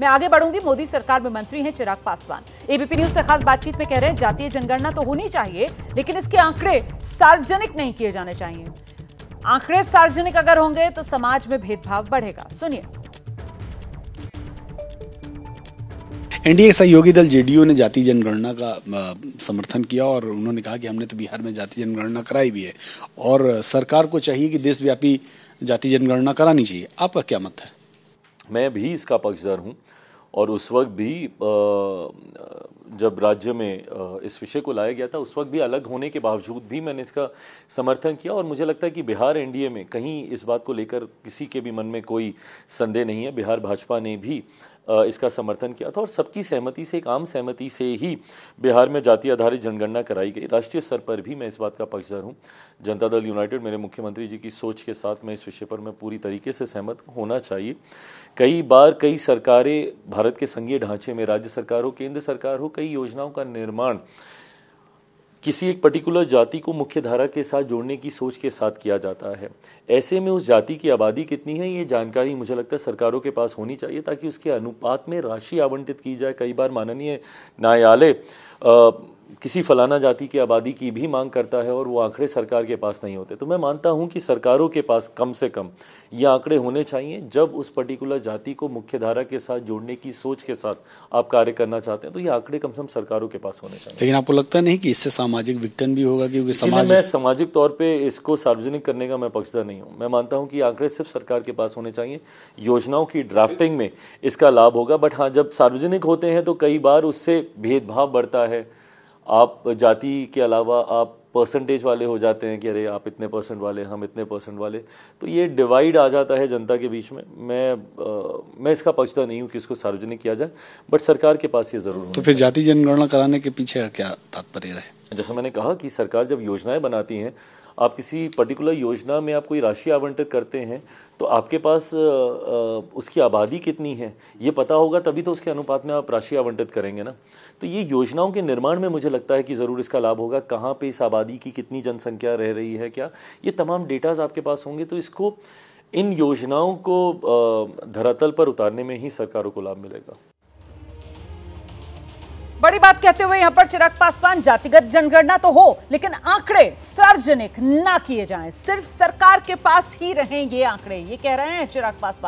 मैं आगे बढ़ूंगी मोदी सरकार में मंत्री हैं चिराग पासवान एबीपी न्यूज से खास बातचीत में कह रहे हैं जातीय जनगणना तो होनी चाहिए लेकिन इसके आंकड़े सार्वजनिक नहीं किए जाने चाहिए आंकड़े सार्वजनिक अगर होंगे तो समाज में भेदभाव बढ़ेगा सुनिए एनडीए सहयोगी दल जेडीयू ने जाति जनगणना का समर्थन किया और उन्होंने कहा कि हमने तो बिहार में जाति जनगणना कराई भी है और सरकार को चाहिए कि देशव्यापी जाति जनगणना करानी चाहिए आपका क्या मत है मैं भी इसका पक्षधर हूँ और उस वक्त भी जब राज्य में इस विषय को लाया गया था उस वक्त भी अलग होने के बावजूद भी मैंने इसका समर्थन किया और मुझे लगता है कि बिहार एनडीए में कहीं इस बात को लेकर किसी के भी मन में कोई संदेह नहीं है बिहार भाजपा ने भी इसका समर्थन किया था और सबकी सहमति से एक आम सहमति से ही बिहार में जाति आधारित जनगणना कराई गई राष्ट्रीय स्तर पर भी मैं इस बात का पक्षधर हूँ जनता दल यूनाइटेड मेरे मुख्यमंत्री जी की सोच के साथ मैं इस विषय पर मैं पूरी तरीके से सहमत होना चाहिए कई बार कई सरकारें भारत के संघीय ढांचे में राज्य सरकार हो केंद्र सरकार हो कई योजनाओं का निर्माण किसी एक पर्टिकुलर जाति को मुख्य धारा के साथ जोड़ने की सोच के साथ किया जाता है ऐसे में उस जाति की आबादी कितनी है ये जानकारी मुझे लगता है सरकारों के पास होनी चाहिए ताकि उसके अनुपात में राशि आवंटित की जाए कई बार माननीय न्यायालय किसी फलाना जाति की आबादी की भी मांग करता है और वो आंकड़े सरकार के पास नहीं होते तो मैं मानता हूँ कि सरकारों के पास कम से कम ये आंकड़े होने चाहिए जब उस पर्टिकुलर जाति को मुख्यधारा के साथ जोड़ने की सोच के साथ आप कार्य करना चाहते हैं तो ये आंकड़े कम से कम सरकारों के पास होने चाहिए लेकिन आपको लगता नहीं कि इससे सामाजिक विघटन भी होगा क्योंकि समाज मैं सामाजिक तौर पर इसको सार्वजनिक करने का मैं पक्षधर नहीं हूँ मैं मानता हूँ कि आंकड़े सिर्फ सरकार के पास होने चाहिए योजनाओं की ड्राफ्टिंग में इसका लाभ होगा बट हाँ जब सार्वजनिक होते हैं तो कई बार उससे भेदभाव बढ़ता है आप जाति के अलावा आप परसेंटेज वाले हो जाते हैं कि अरे आप इतने परसेंट वाले हम इतने परसेंट वाले तो ये डिवाइड आ जाता है जनता के बीच में मैं आ, मैं इसका पक्षता नहीं हूँ कि इसको सार्वजनिक किया जाए बट सरकार के पास ये ज़रूर तो फिर जाति जनगणना कराने के पीछे क्या तात्पर्य रहे जैसा मैंने कहा कि सरकार जब योजनाएं बनाती हैं आप किसी पर्टिकुलर योजना में आप कोई राशि आवंटित करते हैं तो आपके पास उसकी आबादी कितनी है ये पता होगा तभी तो उसके अनुपात में आप राशि आवंटित करेंगे ना तो ये योजनाओं के निर्माण में मुझे लगता है कि ज़रूर इसका लाभ होगा कहाँ पे इस आबादी की कितनी जनसंख्या रह रही है क्या ये तमाम डेटाज आपके पास होंगे तो इसको इन योजनाओं को धरातल पर उतारने में ही सरकारों को लाभ मिलेगा बड़ी बात कहते हुए यहां पर चिराग पासवान जातिगत जनगणना तो हो लेकिन आंकड़े सार्वजनिक ना किए जाएं सिर्फ सरकार के पास ही रहें ये आंकड़े ये कह रहे हैं चिराग पासवान